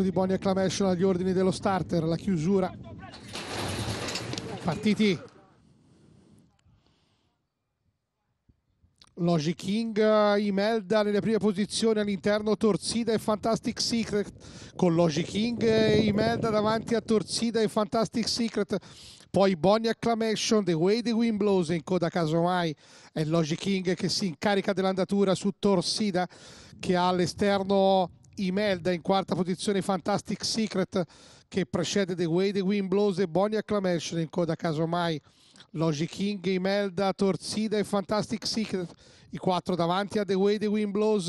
rimbalzo di Bonnie Acclamation agli ordini dello starter, la chiusura. Partiti. Logi King, eh, Imelda nelle prime posizioni all'interno, Torsida e Fantastic Secret con Logi King e Imelda davanti a Torsida e Fantastic Secret poi Bonnie Acclamation, The Way the Wind Blows in coda casomai è Logi King che si incarica dell'andatura su Torsida che ha all'esterno Imelda in quarta posizione Fantastic Secret che precede The Way, The Wind Blows e Bonnie Acclamation in coda casomai Logi King, Imelda, Torsida e Fantastic Secret i quattro davanti a The Way, The Wind Blows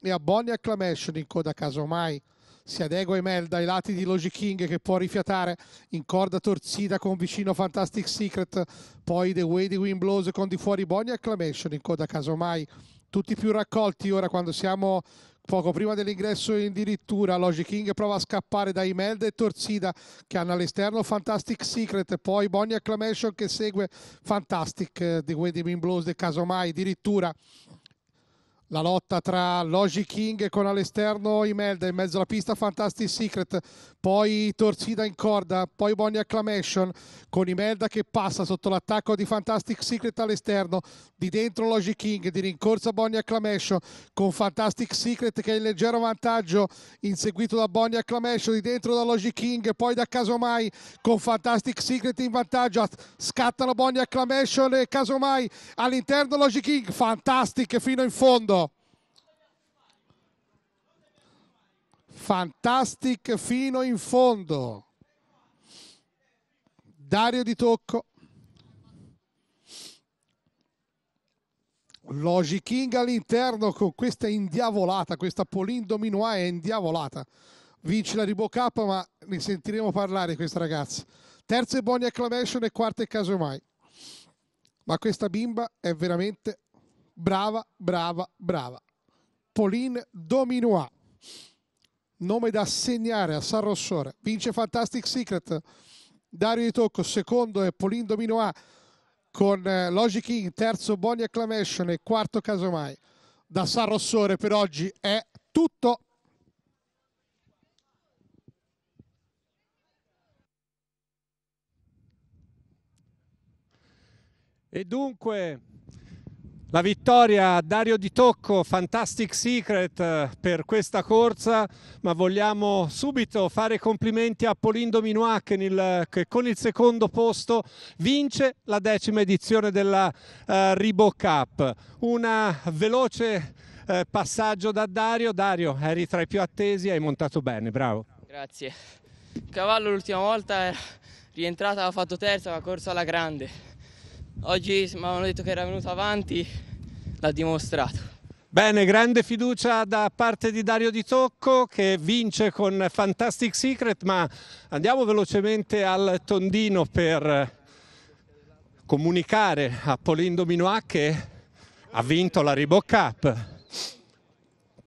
e a Bonnie Acclamation in coda casomai si adegua Imelda ai lati di Logi King che può rifiatare in corda torsida con vicino Fantastic Secret poi The Way, The Wind Blows con di fuori Bonnie Acclamation in coda casomai tutti più raccolti ora quando siamo Poco prima dell'ingresso in dirittura Logi King prova a scappare da Imelda e Torsida che hanno all'esterno Fantastic Secret, e poi Bonnie Acclamation che segue Fantastic eh, di Wendy Minblows e casomai addirittura la lotta tra Logi King con all'esterno Imelda in mezzo alla pista Fantastic Secret poi Torcida in corda poi Bonnie Acclamation con Imelda che passa sotto l'attacco di Fantastic Secret all'esterno di dentro Logi King di rincorsa Bonnie Acclamation con Fantastic Secret che è in leggero vantaggio inseguito da Bonnie Acclamation di dentro da Logi King poi da Casomai con Fantastic Secret in vantaggio scattano Bonnie Acclamation e Casomai all'interno Logi King Fantastic fino in fondo Fantastic fino in fondo. Dario Di Tocco. Logi King all'interno con questa indiavolata, questa Polin Dominoa è indiavolata. Vince la Ribo Cup, ma ne sentiremo parlare questa ragazza. Terzo è Bonnie Acclamation e quarto è casomai. Ma questa bimba è veramente brava, brava, brava. Pauline Dominois nome da assegnare a San Rossore, vince Fantastic Secret, Dario Di Tocco, secondo è Polindo Mino A con eh, Logic In, terzo Boni Acclamation e quarto Casomai. Da San Rossore per oggi è tutto. E dunque la vittoria Dario Di Tocco, Fantastic Secret eh, per questa corsa, ma vogliamo subito fare complimenti a Polindo Minua che, nel, che con il secondo posto vince la decima edizione della eh, Ribo Cup. Una veloce eh, passaggio da Dario. Dario, eri tra i più attesi, hai montato bene, bravo. Grazie. Il cavallo l'ultima volta è eh, rientrata, ha fatto terza, ma ha corso alla grande Oggi mi avevano detto che era venuto avanti, l'ha dimostrato. Bene, grande fiducia da parte di Dario Di Tocco che vince con Fantastic Secret, ma andiamo velocemente al Tondino per comunicare a Polindo Minoac che ha vinto la Reebok Cup.